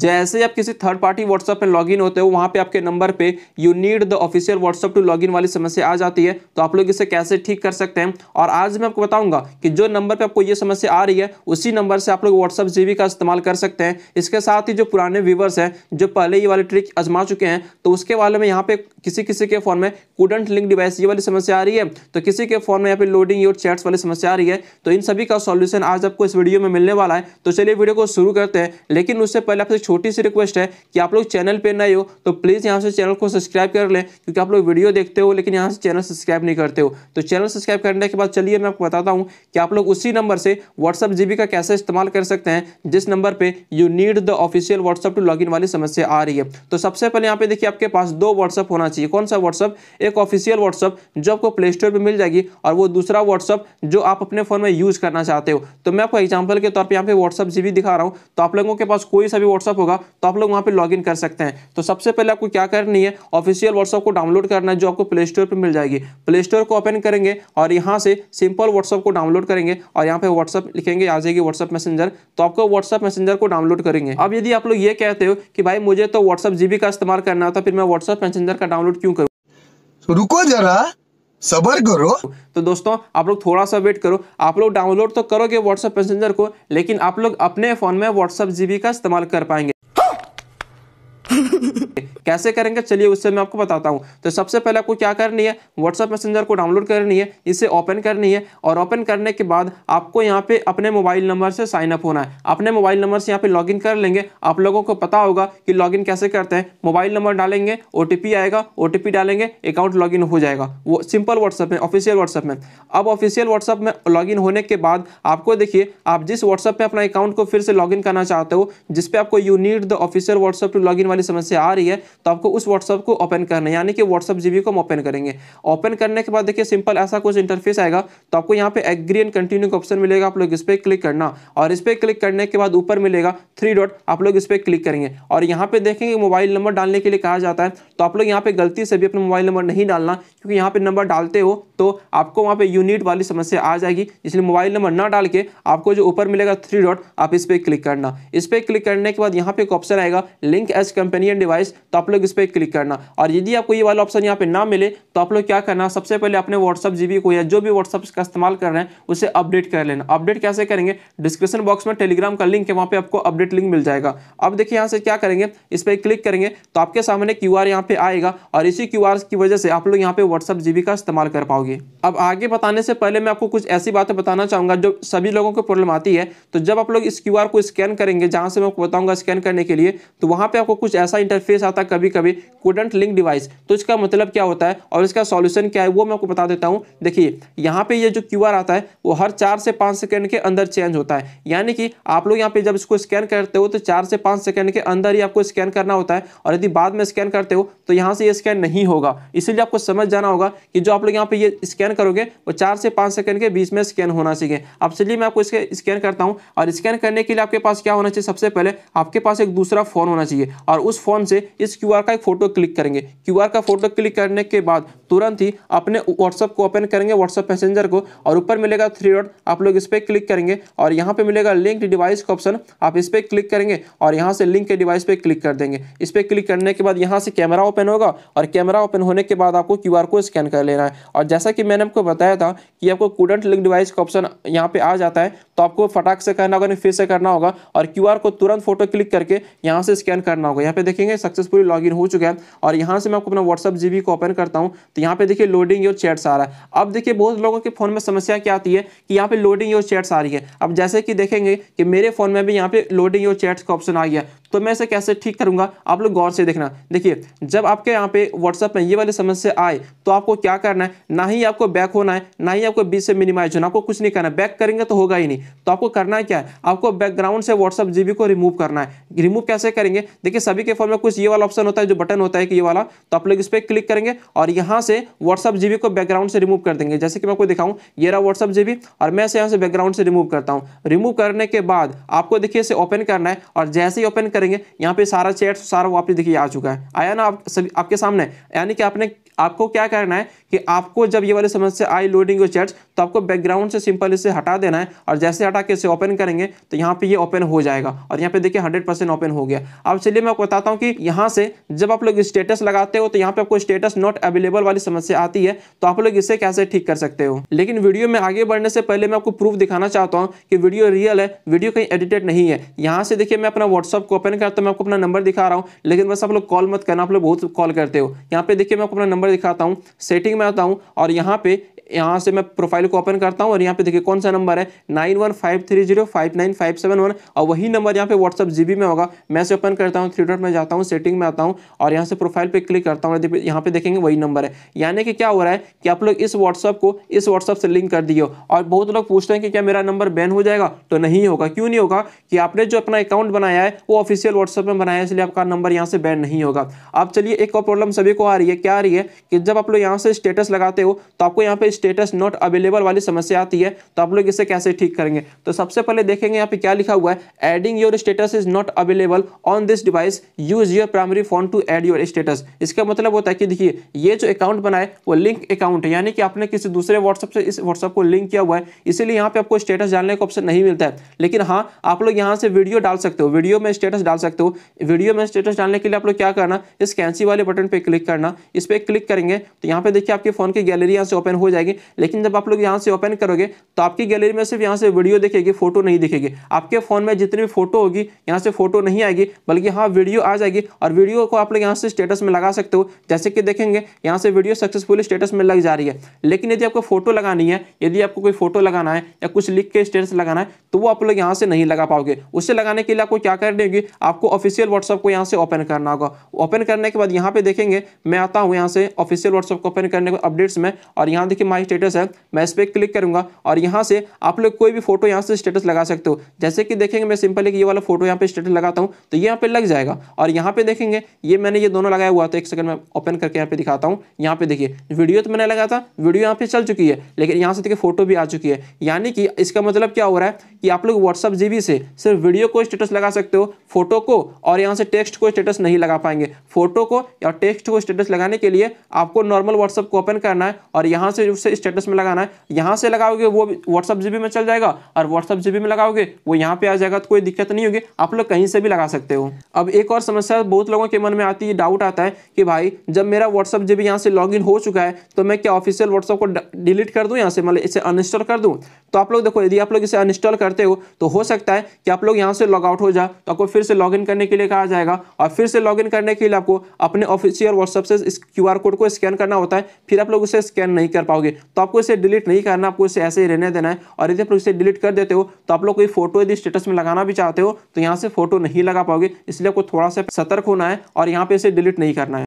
जैसे आप किसी थर्ड पार्टी व्हाट्सअप पे लॉगिन होते हो वहाँ पे आपके नंबर पे you need the official WhatsApp to login वाली समस्या आ जाती है तो आप लोग इसे कैसे ठीक कर सकते हैं और आज मैं आपको बताऊंगा कि जो नंबर पे आपको ये समस्या आ रही है उसी नंबर से आप लोग व्हाट्सएप जी का इस्तेमाल कर सकते हैं इसके साथ ही जो पुराने व्यूवर्स हैं जो पहले ये वाली ट्रिक आजमा चुके हैं तो उसके वाले में यहाँ पे किसी किसी के फोन में कूडेंट लिंक डिवाइस ये वाली समस्या आ रही है तो किसी के फोन में यहाँ पे लोडिंग योर चैट्स वाली समस्या आ रही है तो इन सभी का सोल्यूशन आज आपको इस वीडियो में मिलने वाला है तो चलिए वीडियो को शुरू करते हैं लेकिन उससे पहले आपसे छोटी सी रिक्वेस्ट है कि आप लोग चैनल पर नए हो तो प्लीज़ यहाँ से चैनल को सब्सक्राइब कर लें क्योंकि आप लोग वीडियो देखते हो लेकिन यहाँ से चैनल सब्सक्राइब नहीं करते हो तो चैनल सब्सक्राइब करने के बाद चलिए मैं आपको बताता हूँ कि आप लोग उसी नंबर से व्हाट्सअप जी का कैसे इस्तेमाल कर सकते हैं जिस नंबर पर you need the official WhatsApp to log वाली समस्या आ रही है तो सबसे पहले यहाँ पे देखिए आपके पास दो व्हाट्सअप होना चाहिए कौन सा व्हाट्सअप एक ऑफिशियल व्हाट्सअप जो आपको प्ले स्टोर पर मिल जाएगी और वो दूसरा व्हाट्सअप जो आप अपने फोन में यूज़ करना चाहते हो तो मैं आपको एग्जाम्पल के तौर पर यहाँ पे व्हाट्सअप जी दिखा रहा हूँ तो आप लोगों के पास कोई सा भी व्हाट्सअप होगा तो आप लोग वहाँ पर लॉगिन कर सकते हैं तो सबसे पहले आपको क्या करनी है ऑफिशियल व्हाट्सअप को डाउनलोड करना है जो आपको प्ले स्टोर पर मिल जाएगी प्ले स्टोर को ओपन करेंगे और यहाँ से सिंपल व्हाट्सअप को डाउनलोड करेंगे और यहाँ पे व्हाट्सअप लिखेंगे आ जाएगी व्हाट्सअप मैसेंजर तो आपको व्हाट्सअप मैसेंजर को डाउनलोड करेंगे अब यदि आप लोग ये कहते हो कि भाई मुझे तो व्हाट्सअप जीबी का इस्तेमाल करना होता फिर मैं व्हाट्सअप मैसेंजर का डाउनलोड क्यों करूँ रुको जरा सबर करो तो दोस्तों आप लोग थोड़ा सा वेट करो आप लोग डाउनलोड तो करोगे व्हाट्सएप पैसेंजर को लेकिन आप लोग अपने फ़ोन में व्हाट्सएप जीबी का इस्तेमाल कर पाएंगे हाँ। कैसे करेंगे चलिए उससे मैं आपको बताता हूँ तो सबसे पहले आपको क्या करनी है व्हाट्सअप मैसेंजर को डाउनलोड करनी है इसे ओपन करनी है और ओपन करने के बाद आपको यहाँ पे अपने मोबाइल नंबर से साइन अप होना है अपने मोबाइल नंबर से यहाँ पे लॉगिन कर लेंगे आप लोगों को पता होगा कि लॉगिन कैसे करते हैं मोबाइल नंबर डालेंगे ओ आएगा ओ डालेंगे अकाउंट लॉगिन हो जाएगा वो सिंपल व्हाट्सअप में ऑफिशियल व्हाट्सअप में अब ऑफिशियल व्हाट्सअप में लॉगिन होने के बाद आपको देखिए आप जिस व्हाट्सअप में अपना अकाउंट को फिर से लॉगिन करना चाहते हो जिस पर आपको you need the official WhatsApp to login वाली समस्या आ रही है तो आपको उस व्हाट्सअप को ओपन करना है यानी कि व्हाट्सअप जी को हम ओपन करेंगे ओपन करने के बाद देखिए सिंपल ऐसा कुछ इंटरफेस आएगा तो आपको यहाँ पे एग्री एंड कंटिन्यू का ऑप्शन मिलेगा आप लोग इस पर क्लिक करना और इस पर क्लिक करने के बाद ऊपर मिलेगा थ्री डॉट आप लोग इस पर क्लिक करेंगे और यहाँ पे देखेंगे मोबाइल नंबर डालने के लिए कहा जाता है तो आप लोग यहाँ पे गलती से भी अपना मोबाइल नंबर नहीं डालना क्योंकि यहाँ पे नंबर डालते हो तो आपको वहाँ पे यूनिट वाली समस्या आ जाएगी इसलिए मोबाइल नंबर ना डाल के आपको जो ऊपर मिलेगा थ्री डॉट आप इस पर क्लिक करना इस पर क्लिक करने के बाद यहाँ पे एक ऑप्शन आएगा लिंक एज एंड डिवाइस तो आप लोग इस पर क्लिक करना और यदि आपको ये वाला ऑप्शन यहाँ पे ना मिले तो आप लोग क्या करना सबसे पहले अपने व्हाट्सअप जीबी को या जो भी व्हाट्सअप का इस्तेमाल कर रहे हैं उसे अपडेट कर लेना अपडेट कैसे करेंगे डिस्क्रिप्शन बॉक्स में टेलीग्राम का लिंक है वहाँ पे आपको अपडेट लिंक मिल जाएगा अब देखिए यहाँ से क्या करेंगे इस पर क्लिक करेंगे तो आपके सामने क्यू आर पे आएगा और इसी क्यू की वजह से आप लोग यहाँ पे व्हाट्सअप जीबी का इस्तेमाल कर पाओगे अब आगे बताने से पहले मैं आपको कुछ ऐसी बातें बताना चाहूँगा जो सभी लोगों को प्रॉब्लम आती है तो जब आप लोग इस क्यू को स्कैन करेंगे जहाँ से मैं आपको बताऊँगा स्कैन करने के लिए तो वहाँ पर आपको कुछ ऐसा इंटरफेस आता कभी कभी कूडेंट लिंक डिवाइस तो इसका मतलब क्या होता है और इसका सॉल्यूशन क्या है वो मैं आपको बता देता हूँ देखिए यहाँ पे ये जो क्यू आता है वो हर चार से पाँच सेकेंड के अंदर चेंज होता है यानी कि आप लोग यहाँ पे जब इसको स्कैन करते हो तो चार से पाँच सेकेंड के अंदर ही आपको स्कैन करना होता है और यदि बाद में स्कैन करते हो तो यहाँ से ये स्कैन नहीं होगा इसीलिए आपको समझ जाना होगा कि जो आप लोग यहाँ पे ये स्कैन करोगे वो चार से पाँच सेकेंड के बीच में स्कैन होना चाहिए अब चलिए मैं आपको इसके स्कैन करता हूँ और स्कैन करने के लिए आपके पास क्या होना चाहिए सबसे पहले आपके पास एक दूसरा फ़ोन होना चाहिए और उस फ़ोन से इस क्यू का एक फोटो क्लिक करेंगे क्यू का फोटो क्लिक करने के बाद तुरंत ही अपने व्हाट्सअप को ओपन करेंगे व्हाट्सअप मैसेंजर को और ऊपर मिलेगा थ्री डॉट आप लोग इस पर क्लिक करेंगे और यहाँ पे मिलेगा लिंक डिवाइस का ऑप्शन आप इस पर क्लिक करेंगे और यहाँ से लिंक के डिवाइस पे क्लिक कर देंगे इस पर क्लिक करने के बाद यहाँ से कैमरा ओपन होगा और कैमरा ओपन होने के बाद आपको क्यू को स्कैन कर लेना है और जैसा कि मैंने आपको बताया था कि आपको कूडेंट लिंक डिवाइस का ऑप्शन यहाँ पे आ जाता है तो आपको फटाक से करना होगा फिर से करना होगा और क्यू को तुरंत फोटो क्लिक करके यहाँ से स्कैन करना होगा यहाँ पे देखेंगे सक्सेसफुल लॉगिन हो चुका है और यहाँ से मैं आपको अपना व्हाट्सअप जी को ओपन करता हूँ तो यहाँ पे देखिए लोडिंग योर चैट्स आ रहा है अब देखिए बहुत लोगों के फोन में समस्या क्या आती है कि यहाँ पे लोडिंग योर चैट्स आ रही है अब जैसे कि देखेंगे कि मेरे फोन में भी यहाँ पे लोडिंग योर चैट्स का ऑप्शन आ गया तो मैं इसे कैसे ठीक करूंगा आप लोग गौर से देखना देखिए जब आपके यहाँ पे व्हाट्सएप में ये वाली समस्या आए तो आपको क्या करना है ना ही आपको बैक होना है ना ही आपको बीच से मिनिमाइज होना आपको कुछ नहीं करना बैक करेंगे तो होगा ही नहीं तो आपको करना है क्या है आपको बैकग्राउंड से व्हाट्सअप जी को रिमूव करना है रिमूव कैसे करेंगे देखिए सभी के फोन में कुछ ये वाला ऑप्शन होता है जो बटन होता है कि ये वाला तो आप लोग इस पर क्लिक करेंगे और यहाँ से व्हाट्सअप जी को बैकग्राउंड से रिमूव कर देंगे जैसे कि मैं आपको दिखाऊँ ये रहा व्हाट्सअप जी और मैं इसे यहाँ से बैकग्राउंड से रिमूव करता हूँ रिमूव करने के बाद आपको देखिए इसे ओपन करना है और जैसे ही ओपन करेंगे यहाँ पे सारा चैट सारा वापस देखिए आ चुका है आया ना आप सभी आपके सामने यानी कि आपने आपको क्या करना है कि आपको जब ये वाली समस्या आई लोडिंग और चैट्स तो आपको बैकग्राउंड से सिंपल इसे हटा देना है और जैसे हटा के इसे ओपन करेंगे तो यहाँ पे ये ओपन हो जाएगा और यहाँ पे देखिए हंड्रेड परसेंट ओपन हो गया अब चलिए मैं आपको बताता हूँ कि यहाँ से जब आप लोग स्टेटस लगाते हो तो यहाँ पे आपको स्टेटस नॉट अवेलेबल वाली समस्या आती है तो आप लोग इसे कैसे ठीक कर सकते हो लेकिन वीडियो में आगे बढ़ने से पहले मैं आपको प्रूफ दिखाना चाहता हूँ कि वीडियो रियल है वीडियो कहीं एडिटेड नहीं है यहाँ से देखिए मैं अपना व्हाट्सअप को ओपन करता हूँ मैं आपको अपना नंबर दिखा रहा हूँ लेकिन बस आप लोग कॉल मत करना आप लोग बहुत कॉल करते हो यहाँ पे देखिए मैं आपको अपना नंबर दिखाता हूँ सेटिंग में आता हूँ और यहाँ पे यहाँ से मैं प्रोफाइल को ओपन करता हूँ और यहाँ पे देखिए कौन सा नंबर है nine one five three zero five nine five seven one और वही नंबर यहाँ पे व्हाट्सअप जीबी में होगा मैं से ओपन करता हूँ थ्री डॉट में जाता हूँ सेटिंग में आता हूँ और यहाँ से प्रोफाइल पे क्लिक करता हूँ यहाँ पे देखेंगे वही नंबर है यानी कि क्या हो रहा है कि आप लोग इस व्हाट्सअप को इस व्हाट्सअप से लिंक कर दिए और बहुत लोग पूछते हैं कि क्या मेरा नंबर बैन हो जाएगा तो नहीं होगा क्यों नहीं होगा कि आपने जो अपना अकाउंट बनाया है वो ऑफिशियल व्हाट्सअप में बनाया है इसलिए आपका नंबर यहाँ से बैन नहीं होगा अब चलिए एक और प्रॉब्लम सभी को आ रही है क्या आ रही है कि जब आप लोग यहाँ से स्टेटस लगाते हो तो आपको यहाँ पे स्टेटस नॉट अवेलेबल वाली समस्या आती है तो आप लोग इसे कैसे ठीक करेंगे तो सबसे पहले देखेंगे यहाँ पे क्या लिखा हुआ है adding your status is not available on this device use your primary phone to add your status इसका मतलब होता है कि देखिए ये जो अकाउंट बनाए वो लिंक अकाउंट है यानी कि आपने किसी दूसरे व्हाट्सअप से इस व्हाट्सअप को लिंक किया हुआ है इसीलिए यहाँ पे आपको स्टेटस डालने का ऑप्शन नहीं मिलता है लेकिन हाँ आप लोग यहाँ से वीडियो डाल सकते हो वीडियो में स्टेटस डाल सकते हो वीडियो में स्टेटस डालने के लिए आप लोग क्या करना इस कैंसी वाले बटन पर क्लिक करना इस पर क्लिक करेंगे तो यहाँ पे देखिए आपके फोन की गैलरी यहाँ से ओपन हो जाएगी जाएगी लेकिन जब आप लोग यहाँ से ओपन करोगे तो आपकी गैलरी में सिर्फ यहाँ से वीडियो देखेगी फोटो नहीं दिखेगी आपके फ़ोन में जितनी भी फोटो होगी यहाँ से फोटो नहीं आएगी बल्कि हाँ वीडियो आ जाएगी और वीडियो को आप लोग यहाँ से स्टेटस में लगा सकते हो जैसे कि देखेंगे यहाँ से वीडियो सक्सेसफुली स्टेटस में लग जा रही है लेकिन यदि आपको फोटो लगानी है यदि आपको कोई फोटो लगाना है या कुछ लिख के स्टेटस लगाना है तो वो आप लोग यहाँ से नहीं लगा पाओगे उसे लगाने के लिए आपको क्या करनी होगी आपको ऑफिशियल व्हाट्सअप को यहाँ से ओपन करना होगा ओपन करने के बाद यहाँ पे देखेंगे मैं आता हूँ यहाँ से ऑफिशियल व्हाट्सअप को ओपन करने को अपडेट्स में और यहाँ देखिए माई स्टेटस है मैं इस पर क्लिक करूंगा और यहाँ से आप लोग कोई भी फोटो यहाँ से स्टेटस लगा सकते हो जैसे कि देखेंगे मैं सिंपल एक ये वाला फोटो यहाँ पे स्टेटस लगाता हूँ तो ये यहाँ पे लग जाएगा और यहाँ पे देखेंगे ये मैंने ये दोनों लगाया हुआ तो एक सेकंड मैं ओपन करके यहाँ पे दिखाता हूँ यहाँ पे देखिए वीडियो तो मैंने लगाया था वीडियो यहाँ पे चल चुकी है लेकिन यहाँ से देखिए फोटो भी आ चुकी है यानी कि इसका मतलब क्या हो रहा है कि आप लोग व्हाट्सअप जी से सिर्फ वीडियो को स्टेटस लगा सकते हो फोटो को और यहाँ से टेक्स्ट को स्टेटस नहीं लगा पाएंगे फोटो को या टेक्स्ट को स्टेटस लगाने के लिए आपको नॉर्मल व्हाट्सअप को ओपन करना है और यहाँ से से स्टेटस में लगाना है यहाँ से लगाओगे वो व्हाट्सअप जी में चल जाएगा और व्हाट्सअप जी में लगाओगे वो यहाँ पे आ जाएगा तो कोई दिक्कत नहीं होगी आप लोग कहीं से भी लगा सकते हो अब एक और समस्या बहुत लोगों के मन में आती है डाउट आता है कि भाई जब मेरा व्हाट्सअप जी यहाँ से लॉग हो चुका है तो मैं क्या ऑफिशियल व्हाट्सअप को डिलीट कर दूँ यहाँ से मतलब इसे अनइंस्टॉल कर दूँ तो आप लोग देखो यदि आप लोग इसे अनइंस्टॉल करते हो तो हो सकता है कि आप लोग यहाँ से लॉग आउट हो जाए तो आपको फिर से लॉगिन करने के लिए कहा जाएगा और फिर से लॉगिन करने के लिए आपको अपने ऑफिशियल व्हाट्सअप से इस क्यू कोड को स्कैन करना होता है फिर आप लोग उसे स्कैन नहीं कर पाओगे तो आपको इसे डिलीट नहीं करना आपको इसे ऐसे ही रहने देना है और यदि आप लोग इसे डिलीट कर देते हो तो आप लोग कोई फोटो यदि स्टेटस में लगाना भी चाहते हो तो यहाँ से फोटो नहीं लगा पाओगे इसलिए आपको थोड़ा सा सतर्क होना है और यहाँ पे इसे डिलीट नहीं करना है